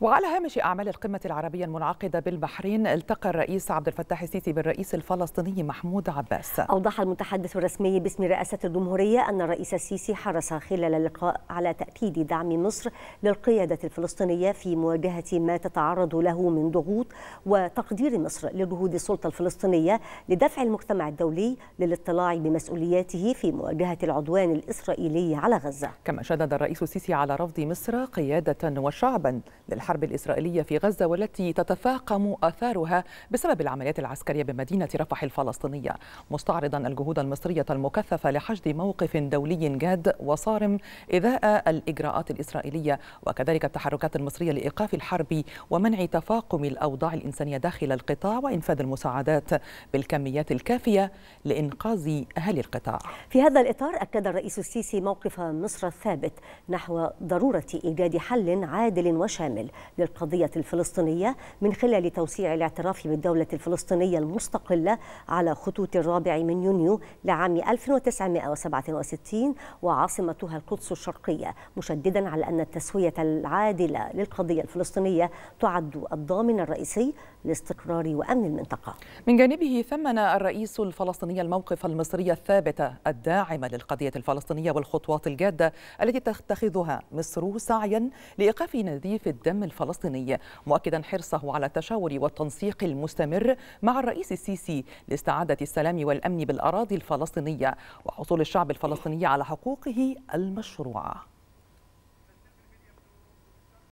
وعلى هامش أعمال القمة العربية المنعقدة بالبحرين التقى الرئيس عبد الفتاح السيسي بالرئيس الفلسطيني محمود عباس أوضح المتحدث الرسمي باسم رئاسة الجمهورية أن الرئيس السيسي حرص خلال اللقاء على تأكيد دعم مصر للقيادة الفلسطينية في مواجهة ما تتعرض له من ضغوط وتقدير مصر لجهود السلطة الفلسطينية لدفع المجتمع الدولي للاطلاع بمسؤولياته في مواجهة العدوان الإسرائيلي على غزة كما شدد الرئيس السيسي على رفض مصر قيادة وشعبا للحق الحرب الإسرائيلية في غزة والتي تتفاقم آثارها بسبب العمليات العسكرية بمدينة رفح الفلسطينية مستعرضا الجهود المصرية المكثفة لحشد موقف دولي جاد وصارم إذاء الإجراءات الإسرائيلية وكذلك التحركات المصرية لإيقاف الحرب ومنع تفاقم الأوضاع الإنسانية داخل القطاع وإنفاذ المساعدات بالكميات الكافية لإنقاذ أهل القطاع في هذا الإطار أكد الرئيس السيسي موقف مصر الثابت نحو ضرورة إيجاد حل عادل وشامل للقضية الفلسطينية من خلال توسيع الاعتراف بالدولة الفلسطينية المستقلة على خطوط الرابع من يونيو لعام 1967 وعاصمتها القدس الشرقية مشددا على أن التسوية العادلة للقضية الفلسطينية تعد الضامن الرئيسي لاستقرار وأمن المنطقة من جانبه ثمن الرئيس الفلسطيني الموقف المصري الثابت الداعم للقضية الفلسطينية والخطوات الجادة التي تتخذها مصر سعيا لإيقاف نزيف الدم الفلسطيني مؤكدا حرصه على التشاور والتنسيق المستمر مع الرئيس السيسي لاستعادة السلام والأمن بالأراضي الفلسطينية وحصول الشعب الفلسطيني على حقوقه المشروعة